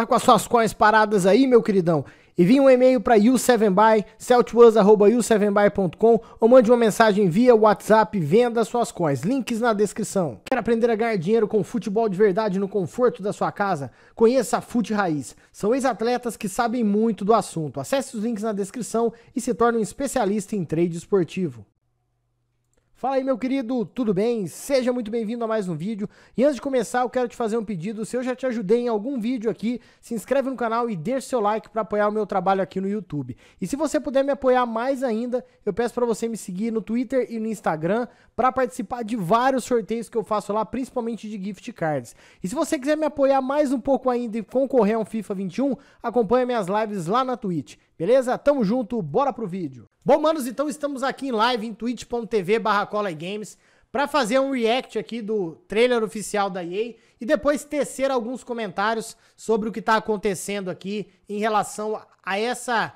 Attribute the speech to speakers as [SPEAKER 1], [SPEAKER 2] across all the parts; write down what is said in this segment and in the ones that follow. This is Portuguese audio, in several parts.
[SPEAKER 1] Tá com as suas coins paradas aí, meu queridão? Envie um e-mail para u7buy, celtwas.u7buy.com ou mande uma mensagem via WhatsApp venda suas coins. Links na descrição. Quer aprender a ganhar dinheiro com futebol de verdade no conforto da sua casa? Conheça a Fute Raiz. São ex-atletas que sabem muito do assunto. Acesse os links na descrição e se torne um especialista em trade esportivo. Fala aí, meu querido, tudo bem? Seja muito bem-vindo a mais um vídeo. E antes de começar, eu quero te fazer um pedido. Se eu já te ajudei em algum vídeo aqui, se inscreve no canal e deixa seu like para apoiar o meu trabalho aqui no YouTube. E se você puder me apoiar mais ainda, eu peço para você me seguir no Twitter e no Instagram para participar de vários sorteios que eu faço lá, principalmente de gift cards. E se você quiser me apoiar mais um pouco ainda e concorrer a um FIFA 21, acompanha minhas lives lá na Twitch. Beleza? Tamo junto, bora pro vídeo. Bom, manos, então estamos aqui em live em twitch.tv barra Games para fazer um react aqui do trailer oficial da EA e depois tecer alguns comentários sobre o que está acontecendo aqui em relação a essa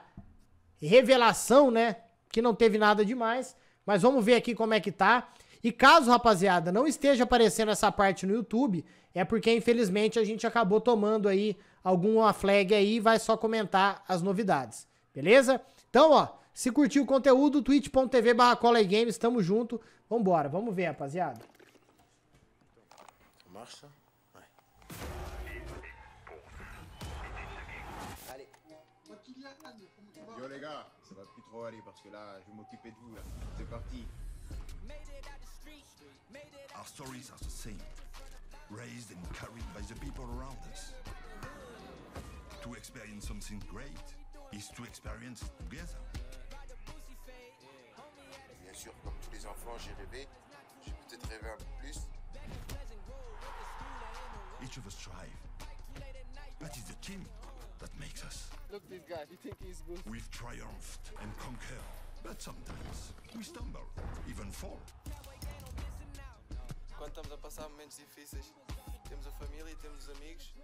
[SPEAKER 1] revelação, né? Que não teve nada demais, mas vamos ver aqui como é que tá. E caso, rapaziada, não esteja aparecendo essa parte no YouTube, é porque infelizmente a gente acabou tomando aí alguma flag aí e vai só comentar as novidades, beleza? Então, ó, se curtiu o conteúdo, twitch.tv barra Games, tamo junto. Vambora, vamos ver, rapaziada. Marcha. Yo les gars, ça va plus trop aller parce que là, je vais m'occuper de vous C'est parti. Our stories are the same, raised and carried by the people around us. To experience something great is to experience it together. enfants, j'ai rêvé. J'ai peut-être rêvé un peu plus. Each of us strive, but it's the team that makes us. Look this guy, you think he's good? We've triumphed and conquered, but sometimes we stumble, even fall. Quando estamos a passar momentos difíceis, temos a família, temos os amigos.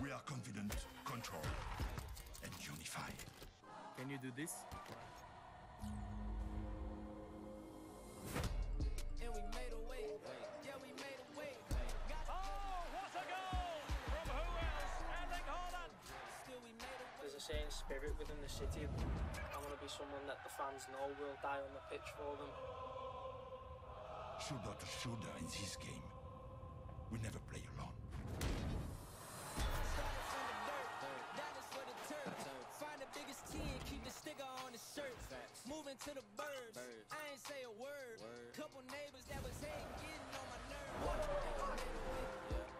[SPEAKER 1] We are confident, control, and unified. Can you do this? and we made a way. Yeah, we made a way. Oh, what a goal from who else? Erling Haaland. There's a saying, spirit within the city. I want to be someone that the fans know will die on the pitch for them. Shoulder to shoulder in this game. We never play alone. 10, keep the sticker on the shirt. Facts. Moving to the birds. birds. I ain't say a word. word. Couple neighbors that was getting on my nerves.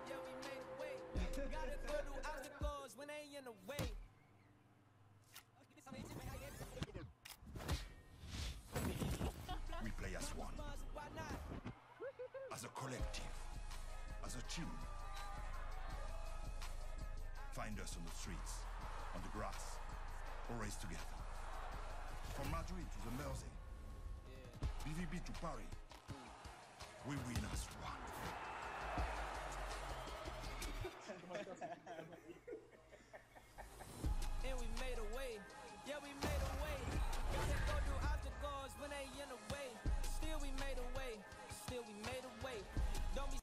[SPEAKER 1] Yeah, we made a way. Gotta go obstacles when they in the way. We play as one. As a collective. As a team. Find us on the streets, on the grass, or race together. From Madrid to the Mersey, BVB to Paris, we win as one. and we made a way, yeah we made a way. Gotta go through obstacles when they in the way. Still we made a way, still we made a way.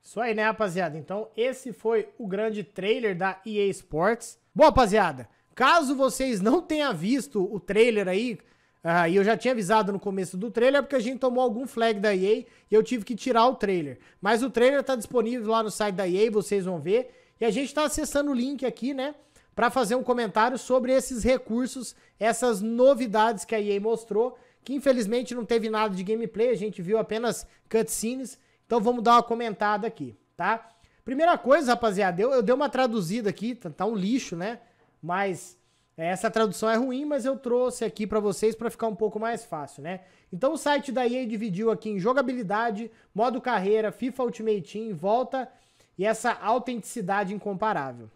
[SPEAKER 1] Isso aí, né, rapaziada? Então, esse foi o grande trailer da EA Sports. Bom, rapaziada, Caso vocês não tenham visto o trailer aí, uh, e eu já tinha avisado no começo do trailer, é porque a gente tomou algum flag da EA e eu tive que tirar o trailer. Mas o trailer tá disponível lá no site da EA, vocês vão ver. E a gente tá acessando o link aqui, né? Para fazer um comentário sobre esses recursos, essas novidades que a EA mostrou, que infelizmente não teve nada de gameplay, a gente viu apenas cutscenes. Então vamos dar uma comentada aqui, tá? Primeira coisa, rapaziada, eu, eu dei uma traduzida aqui, tá, tá um lixo, né? Mas é, essa tradução é ruim, mas eu trouxe aqui para vocês para ficar um pouco mais fácil, né? Então o site da EA dividiu aqui em jogabilidade, modo carreira, FIFA Ultimate Team, volta e essa autenticidade incomparável.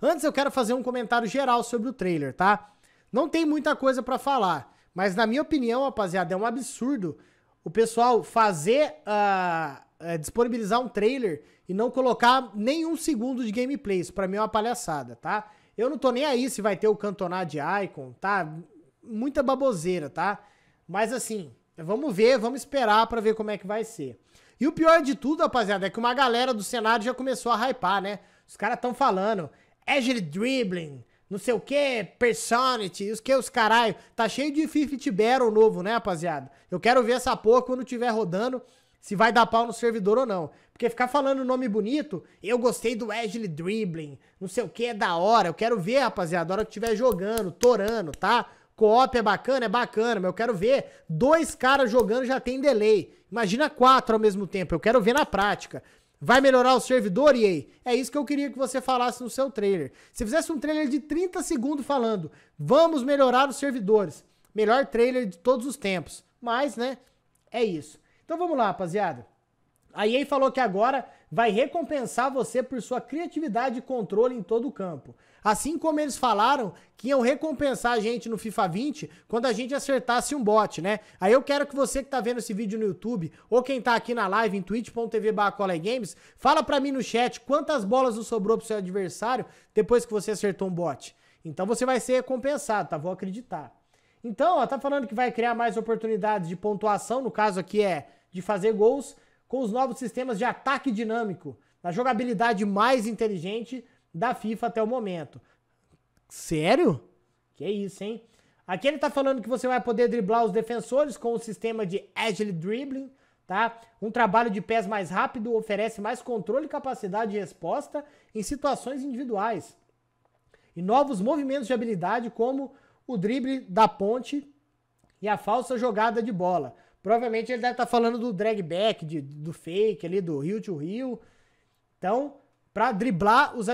[SPEAKER 1] Antes eu quero fazer um comentário geral sobre o trailer, tá? Não tem muita coisa para falar, mas na minha opinião, rapaziada, é um absurdo o pessoal fazer uh, disponibilizar um trailer e não colocar nenhum segundo de gameplay. Isso para mim é uma palhaçada, tá? Eu não tô nem aí se vai ter o cantonar de Icon, tá? Muita baboseira, tá? Mas assim, vamos ver, vamos esperar para ver como é que vai ser. E o pior de tudo, rapaziada, é que uma galera do Senado já começou a hypar, né? Os caras estão falando, Agile Dribbling, não sei o que, Personity, os que os caralho. Tá cheio de Fifty Battle novo, né, rapaziada? Eu quero ver essa porra quando tiver rodando se vai dar pau no servidor ou não. Porque ficar falando nome bonito, eu gostei do Ashley Dribbling, não sei o que, é da hora. Eu quero ver, rapaziada, a hora que estiver jogando, torando, tá? Co-op é bacana, é bacana, mas eu quero ver dois caras jogando já tem delay. Imagina quatro ao mesmo tempo, eu quero ver na prática. Vai melhorar o servidor, EA? É isso que eu queria que você falasse no seu trailer. Se fizesse um trailer de 30 segundos falando, vamos melhorar os servidores. Melhor trailer de todos os tempos. Mas, né, é isso. Então vamos lá, rapaziada. A EA falou que agora vai recompensar você por sua criatividade e controle em todo o campo. Assim como eles falaram que iam recompensar a gente no FIFA 20 quando a gente acertasse um bot, né? Aí eu quero que você que tá vendo esse vídeo no YouTube ou quem tá aqui na live em twitch.tv Games, fala para mim no chat quantas bolas não sobrou pro seu adversário depois que você acertou um bot. Então você vai ser recompensado, tá? Vou acreditar. Então, ó, tá falando que vai criar mais oportunidades de pontuação, no caso aqui é de fazer gols com os novos sistemas de ataque dinâmico, na jogabilidade mais inteligente da FIFA até o momento. Sério? Que é isso, hein? Aqui ele tá falando que você vai poder driblar os defensores com o sistema de Agile Dribbling, tá? Um trabalho de pés mais rápido oferece mais controle, e capacidade de resposta em situações individuais. E novos movimentos de habilidade como o drible da ponte e a falsa jogada de bola. Provavelmente ele deve estar tá falando do drag back, de, do fake ali, do rio to rio. Então, para driblar os,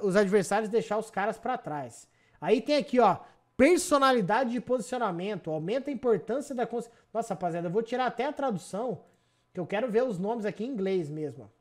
[SPEAKER 1] os adversários deixar os caras para trás. Aí tem aqui, ó, personalidade de posicionamento, aumenta a importância da consciência. Nossa, rapaziada, eu vou tirar até a tradução, que eu quero ver os nomes aqui em inglês mesmo.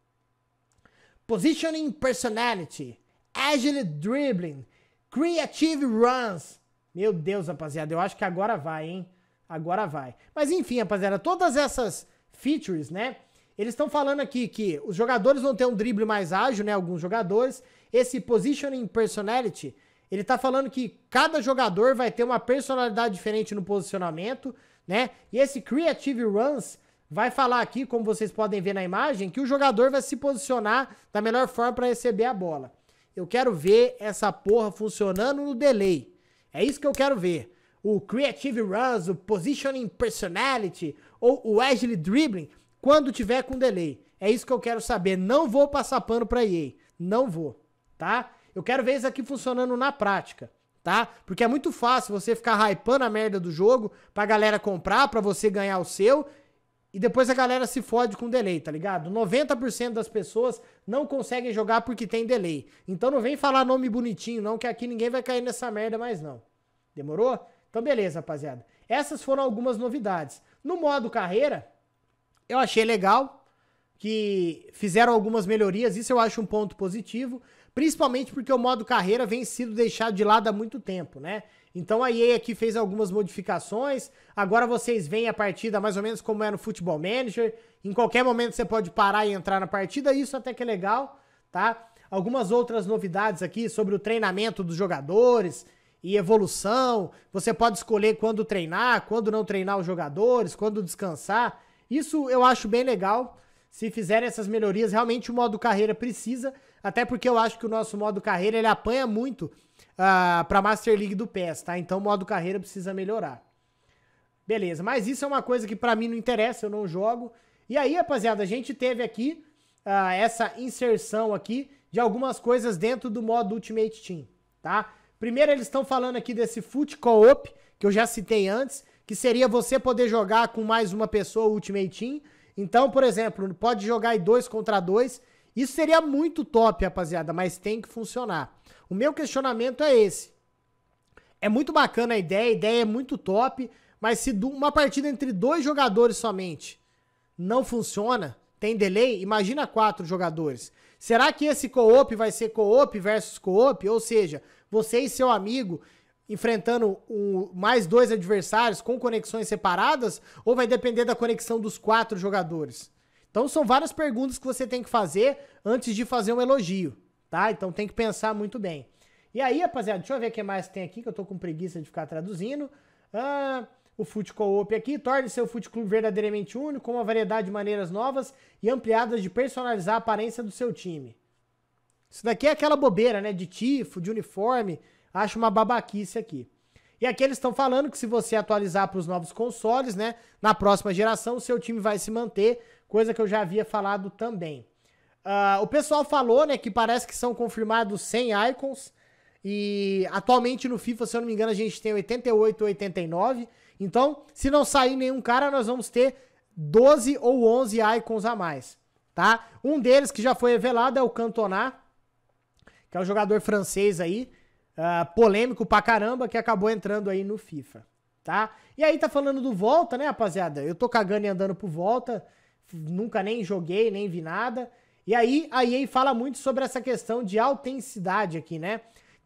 [SPEAKER 1] Positioning personality, agile dribbling, creative runs. Meu Deus, rapaziada, eu acho que agora vai, hein? agora vai. Mas enfim, rapaziada, todas essas features, né? Eles estão falando aqui que os jogadores vão ter um drible mais ágil, né? Alguns jogadores. Esse positioning personality, ele tá falando que cada jogador vai ter uma personalidade diferente no posicionamento, né? E esse creative runs vai falar aqui, como vocês podem ver na imagem, que o jogador vai se posicionar da melhor forma para receber a bola. Eu quero ver essa porra funcionando no delay. É isso que eu quero ver o Creative Runs, o Positioning Personality ou o Agile Dribbling quando tiver com delay. É isso que eu quero saber. Não vou passar pano para EA. Não vou, tá? Eu quero ver isso aqui funcionando na prática, tá? Porque é muito fácil você ficar hypando a merda do jogo pra galera comprar, pra você ganhar o seu e depois a galera se fode com delay, tá ligado? 90% das pessoas não conseguem jogar porque tem delay. Então não vem falar nome bonitinho, não, que aqui ninguém vai cair nessa merda mais não. Demorou? Então, beleza, rapaziada. Essas foram algumas novidades. No modo carreira, eu achei legal que fizeram algumas melhorias. Isso eu acho um ponto positivo. Principalmente porque o modo carreira vem sido deixado de lado há muito tempo, né? Então a EA aqui fez algumas modificações. Agora vocês veem a partida mais ou menos como é no Futebol Manager. Em qualquer momento você pode parar e entrar na partida. Isso até que é legal, tá? Algumas outras novidades aqui sobre o treinamento dos jogadores e evolução. Você pode escolher quando treinar, quando não treinar os jogadores, quando descansar. Isso eu acho bem legal. Se fizerem essas melhorias, realmente o modo carreira precisa, até porque eu acho que o nosso modo carreira ele apanha muito uh, ah, para Master League do PES, tá? Então o modo carreira precisa melhorar. Beleza, mas isso é uma coisa que para mim não interessa, eu não jogo. E aí, rapaziada, a gente teve aqui uh, essa inserção aqui de algumas coisas dentro do modo Ultimate Team, tá? Primeiro, eles estão falando aqui desse Foot Co-op, que eu já citei antes, que seria você poder jogar com mais uma pessoa Ultimate Team. Então, por exemplo, pode jogar em dois contra dois. Isso seria muito top, rapaziada, mas tem que funcionar. O meu questionamento é esse. É muito bacana a ideia, a ideia é muito top, mas se uma partida entre dois jogadores somente não funciona, tem delay, imagina quatro jogadores. Será que esse co-op vai ser co-op versus co-op? Ou seja, você e seu amigo enfrentando um, mais dois adversários com conexões separadas? Ou vai depender da conexão dos quatro jogadores? Então são várias perguntas que você tem que fazer antes de fazer um elogio, tá? Então tem que pensar muito bem. E aí, rapaziada, deixa eu ver o que mais tem aqui, que eu tô com preguiça de ficar traduzindo. Ah o Fute Coop aqui. Torne seu Fute Clube verdadeiramente único, com uma variedade de maneiras novas e ampliadas de personalizar a aparência do seu time. Isso daqui é aquela bobeira, né? De tifo, de uniforme. Acho uma babaquice aqui. E aqui eles estão falando que se você atualizar para os novos consoles, né? Na próxima geração, o seu time vai se manter, coisa que eu já havia falado também. Uh, o pessoal falou, né, que parece que são confirmados 100 icons. E atualmente no FIFA, se eu não me engano, a gente tem 88 89. Então, se não sair nenhum cara, nós vamos ter 12 ou 11 icons a mais, tá? Um deles que já foi revelado é o Cantona, que é um jogador francês aí, uh, polêmico pra caramba, que acabou entrando aí no FIFA, tá? E aí tá falando do Volta, né, rapaziada? Eu tô cagando e andando por Volta, nunca nem joguei, nem vi nada. E aí a EA fala muito sobre essa questão de autenticidade aqui, né?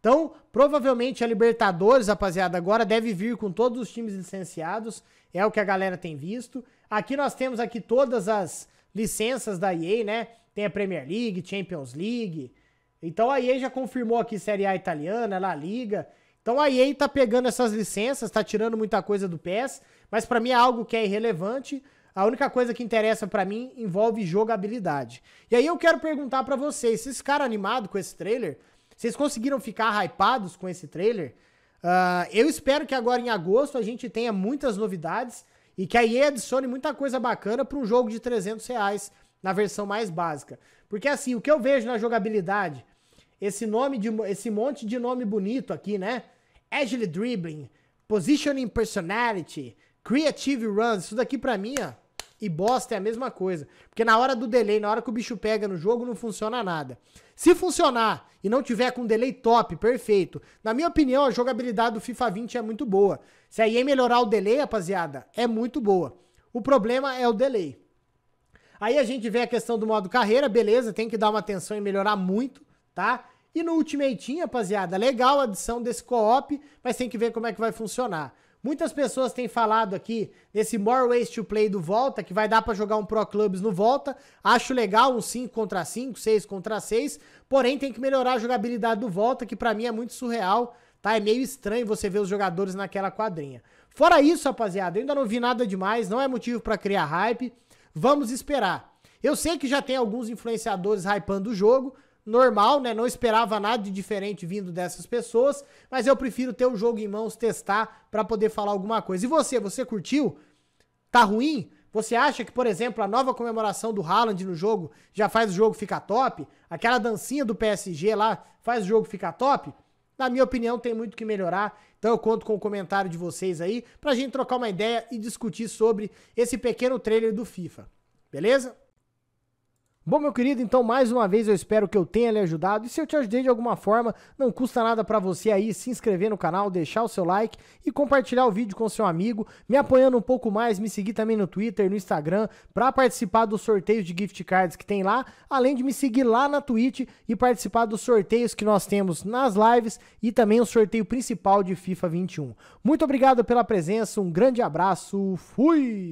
[SPEAKER 1] Então, provavelmente a Libertadores, rapaziada, agora deve vir com todos os times licenciados. É o que a galera tem visto. Aqui nós temos aqui todas as licenças da EA, né? Tem a Premier League, Champions League. Então a EA já confirmou aqui Série A italiana, La Liga. Então a EA tá pegando essas licenças, tá tirando muita coisa do PES, mas para mim é algo que é irrelevante. A única coisa que interessa para mim envolve jogabilidade. E aí eu quero perguntar para vocês, vocês ficaram animados com esse trailer? Vocês conseguiram ficar hypados com esse trailer? Uh, eu espero que agora em agosto a gente tenha muitas novidades e que a EA adicione muita coisa bacana para um jogo de 300 reais na versão mais básica. Porque assim, o que eu vejo na jogabilidade, esse nome de esse monte de nome bonito aqui, né? Agile Dribbling, Positioning Personality, Creative Runs, isso daqui para mim, ó, e bosta é a mesma coisa. Porque na hora do delay, na hora que o bicho pega no jogo, não funciona nada. Se funcionar e não tiver com delay top, perfeito. Na minha opinião, a jogabilidade do FIFA 20 é muito boa. Se a EA melhorar o delay, rapaziada, é muito boa. O problema é o delay. Aí a gente vê a questão do modo carreira, beleza, tem que dar uma atenção e melhorar muito, tá? E no Ultimate, rapaziada, legal a adição desse co-op, mas tem que ver como é que vai funcionar. Muitas pessoas têm falado aqui nesse More Ways to Play do Volta, que vai dar para jogar um Pro Clubs no Volta. Acho legal, um 5 contra 5, 6 contra 6. Porém, tem que melhorar a jogabilidade do Volta, que para mim é muito surreal. Tá? É meio estranho você ver os jogadores naquela quadrinha. Fora isso, rapaziada, eu ainda não vi nada demais, não é motivo para criar hype. Vamos esperar. Eu sei que já tem alguns influenciadores hypando o jogo, normal, né? Não esperava nada de diferente vindo dessas pessoas, mas eu prefiro ter o jogo em mãos, testar para poder falar alguma coisa. E você, você curtiu? Tá ruim? Você acha que, por exemplo, a nova comemoração do Haaland no jogo já faz o jogo ficar top? Aquela dancinha do PSG lá faz o jogo ficar top? Na minha opinião, tem muito que melhorar. Então eu conto com o comentário de vocês aí pra gente trocar uma ideia e discutir sobre esse pequeno trailer do FIFA. Beleza? Bom, meu querido, então mais uma vez eu espero que eu tenha lhe ajudado. E se eu te ajudei de alguma forma, não custa nada para você aí se inscrever no canal, deixar o seu like e compartilhar o vídeo com seu amigo, me apoiando um pouco mais, me seguir também no Twitter, no Instagram, para participar dos sorteios de gift cards que tem lá, além de me seguir lá na Twitch e participar dos sorteios que nós temos nas lives e também o sorteio principal de FIFA 21. Muito obrigado pela presença, um grande abraço, fui!